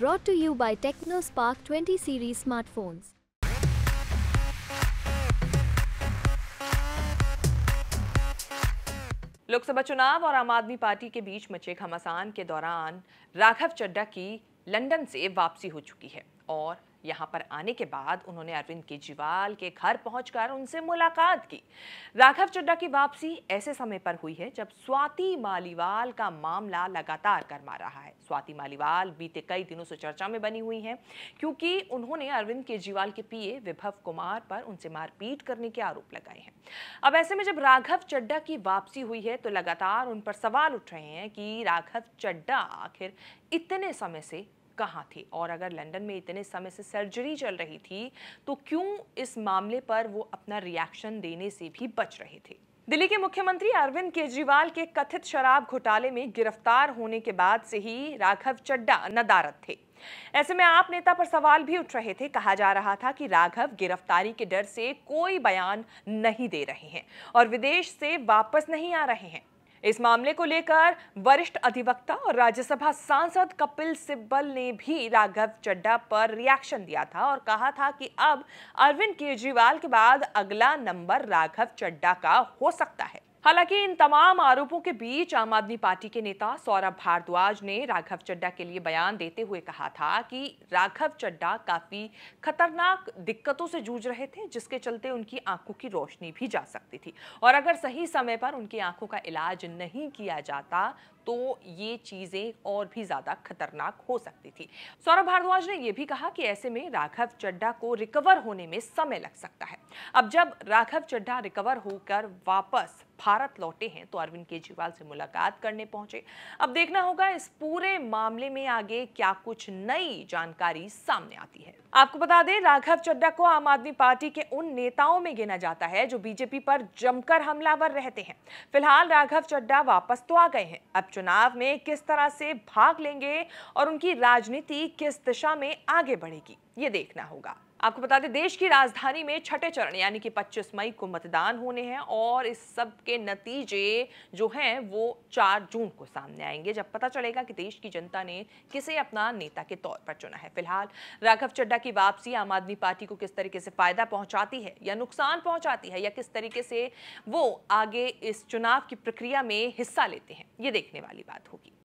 brought to you by TechnoSpark 20 series smartphones. Lok Sabha चुनाव और आम आदमी पार्टी के बीच मचे घमासान के दौरान राघव चड्डा की लंदन से वापसी हो चुकी है और यहाँ पर आने के बाद उन्होंने अरविंद केजरीवाल के घर पहुंचकर उनसे मुलाकात की राघव चड्डा की वापसी ऐसे समय पर हुई है जब स्वाति मालीवाल का मामला लगातार गरमा रहा है स्वाति मालीवाल बीते कई दिनों से चर्चा में बनी हुई है क्योंकि उन्होंने अरविंद केजरीवाल के पीए विभव कुमार पर उनसे मारपीट करने के आरोप लगाए हैं अब ऐसे में जब राघव चड्डा की वापसी हुई है तो लगातार उन पर सवाल उठ रहे हैं कि राघव चड्डा आखिर इतने समय से कहाँ थे और अगर लंदन में इतने समय से सर्जरी चल रही थी तो क्यों इस मामले पर वो अपना रिएक्शन देने से भी बच रहे थे दिल्ली के मुख्यमंत्री अरविंद केजरीवाल के कथित शराब घोटाले में गिरफ्तार होने के बाद से ही राघव चड्डा नदारत थे ऐसे में आप नेता पर सवाल भी उठ रहे थे कहा जा रहा था कि राघव गिरफ्तारी के डर से कोई बयान नहीं दे रहे हैं और विदेश से वापस नहीं आ रहे हैं इस मामले को लेकर वरिष्ठ अधिवक्ता और राज्यसभा सांसद कपिल सिब्बल ने भी राघव चड्डा पर रिएक्शन दिया था और कहा था कि अब अरविंद केजरीवाल के बाद अगला नंबर राघव चड्डा का हो सकता है हालांकि इन तमाम आरोपों के बीच आम आदमी पार्टी के नेता सौरभ भारद्वाज ने राघव चड्डा के लिए बयान देते हुए कहा था कि राघव चड्डा काफी खतरनाक दिक्कतों से जूझ रहे थे जिसके चलते उनकी आंखों की रोशनी भी जा सकती थी और अगर सही समय पर उनकी आंखों का इलाज नहीं किया जाता तो ये चीजें और भी ज्यादा खतरनाक हो सकती थी सौरभ भारद्वाज ने यह भी कहा कि ऐसे में राघव चड्डा को रिकवर होने में समय लग सकता है अब जब राघव चड्डा रिकवर होकर वापस भारत लौटे हैं तो अरविंद केजरीवाल से मुलाकात करने पहुंचे अब देखना होगा इस पूरे मामले में आगे क्या कुछ नई जानकारी सामने आती है आपको बता दें राघव चड्डा को आम आदमी पार्टी के उन नेताओं में गिना जाता है जो बीजेपी पर जमकर हमलावर रहते हैं फिलहाल राघव चड्डा वापस तो आ गए हैं अब चुनाव में किस तरह से भाग लेंगे और उनकी राजनीति किस दिशा में आगे बढ़ेगी ये देखना होगा आपको बता दें देश की राजधानी में छठे चरण यानी कि 25 मई को मतदान होने हैं और इस सब के नतीजे जो हैं वो 4 जून को सामने आएंगे जब पता चलेगा कि देश की जनता ने किसे अपना नेता के तौर पर चुना है फिलहाल राघव चड्डा की वापसी आम आदमी पार्टी को किस तरीके से फायदा पहुंचाती है या नुकसान पहुंचाती है या किस तरीके से वो आगे इस चुनाव की प्रक्रिया में हिस्सा लेते हैं ये देखने वाली बात होगी